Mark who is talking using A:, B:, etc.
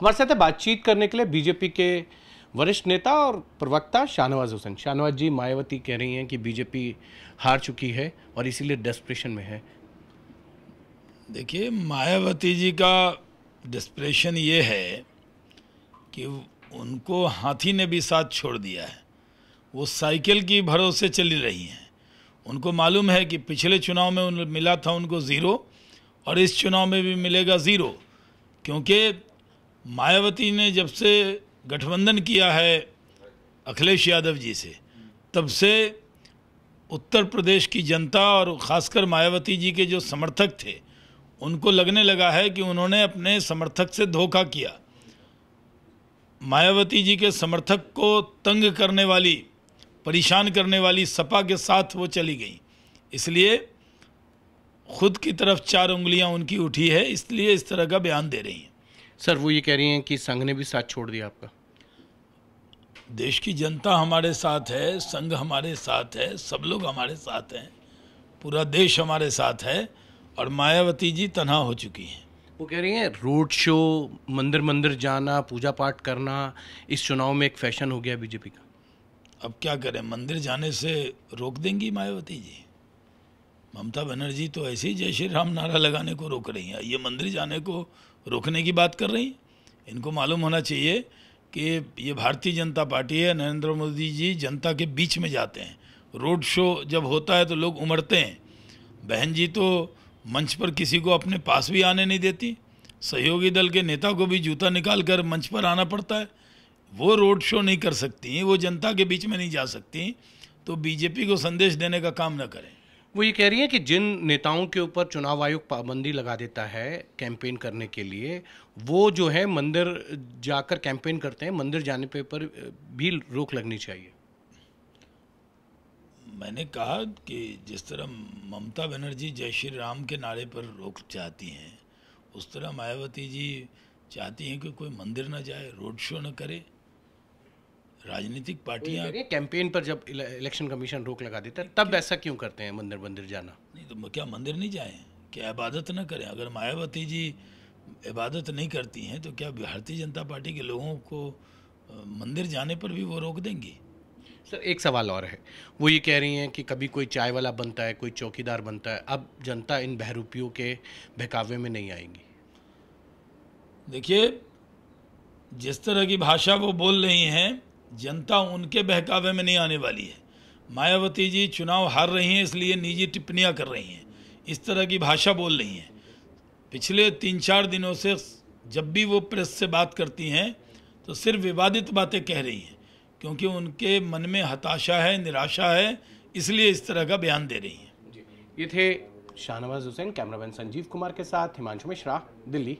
A: हमारे साथ बातचीत करने के लिए बीजेपी के वरिष्ठ नेता और प्रवक्ता शाहनवाज हुसैन शाहनवाज जी मायावती कह रही हैं कि बीजेपी हार चुकी है और इसीलिए डिस्प्रेशन में है
B: देखिए मायावती जी का डिस्प्रेशन ये है कि उनको हाथी ने भी साथ छोड़ दिया है वो साइकिल की भरोसे चली रही हैं उनको मालूम है कि पिछले चुनाव में उन मिला था उनको ज़ीरो और इस चुनाव में भी मिलेगा ज़ीरो क्योंकि मायावती ने जब से गठबंधन किया है अखिलेश यादव जी से तब से उत्तर प्रदेश की जनता और ख़ासकर मायावती जी के जो समर्थक थे उनको लगने लगा है कि उन्होंने अपने समर्थक से धोखा किया मायावती जी के समर्थक को तंग करने वाली परेशान करने वाली सपा के साथ वो चली गई इसलिए खुद की तरफ चार उंगलियां उनकी उठी है इसलिए इस तरह का बयान दे रही हैं सर वो ये कह रही हैं कि संघ ने भी साथ छोड़ दिया आपका देश की जनता हमारे साथ है संघ हमारे साथ है सब लोग हमारे साथ हैं पूरा देश हमारे साथ है और मायावती जी तनहा हो चुकी हैं
A: वो कह रही हैं रोड शो मंदिर मंदिर जाना पूजा पाठ करना इस चुनाव में एक फैशन हो गया बीजेपी का
B: अब क्या करें मंदिर जाने से रोक देंगी मायावती जी ममता बनर्जी तो ऐसे ही जय श्री राम नारा लगाने को रोक रही हैं ये मंदिर जाने को रोकने की बात कर रही हैं इनको मालूम होना चाहिए कि ये भारतीय जनता पार्टी है नरेंद्र मोदी जी जनता के बीच में जाते हैं रोड शो जब होता है तो लोग उमड़ते हैं बहन जी तो मंच पर किसी को अपने पास भी आने नहीं देती सहयोगी दल के नेता को भी जूता निकाल कर मंच पर आना पड़ता है वो रोड शो नहीं कर सकती वो जनता के बीच में नहीं जा सकती तो बीजेपी को संदेश देने का काम न करें
A: वो ये कह रही हैं कि जिन नेताओं के ऊपर चुनाव आयोग पाबंदी लगा देता है कैंपेन करने के लिए वो जो है मंदिर जाकर कैंपेन करते हैं मंदिर जाने पे पर भी रोक लगनी चाहिए
B: मैंने कहा कि जिस तरह ममता बनर्जी जय श्री राम के नारे पर रोक चाहती हैं उस तरह मायावती जी चाहती हैं कि कोई मंदिर ना जाए रोड शो ना करे राजनीतिक तो पार्टियां
A: कैंपेन पर जब इलेक्शन कमीशन रोक लगा देता है तब ऐसा क्यों करते हैं मंदिर मंदिर जाना
B: नहीं तो क्या मंदिर नहीं जाए क्या इबादत ना करें अगर मायावती जी इबादत नहीं करती हैं तो क्या भारतीय जनता पार्टी के लोगों को मंदिर जाने पर भी वो रोक देंगी सर
A: एक सवाल और है वो ये कह रही हैं कि कभी कोई चाय वाला बनता है कोई चौकीदार बनता है अब जनता
B: इन बहरूपियों के बहकावे में नहीं आएगी देखिए जिस तरह की भाषा वो बोल रही हैं जनता उनके बहकावे में नहीं आने वाली है मायावती जी चुनाव हार रही हैं इसलिए निजी टिप्पणियां कर रही हैं इस तरह की भाषा बोल रही हैं पिछले तीन चार दिनों से जब भी वो प्रेस से बात करती हैं तो सिर्फ विवादित बातें कह रही हैं क्योंकि उनके मन में हताशा है निराशा है इसलिए इस तरह का बयान दे रही हैं ये थे
A: शाहनवाज हुसैन कैमरामैन संजीव कुमार के साथ हिमांशु मिश्रा दिल्ली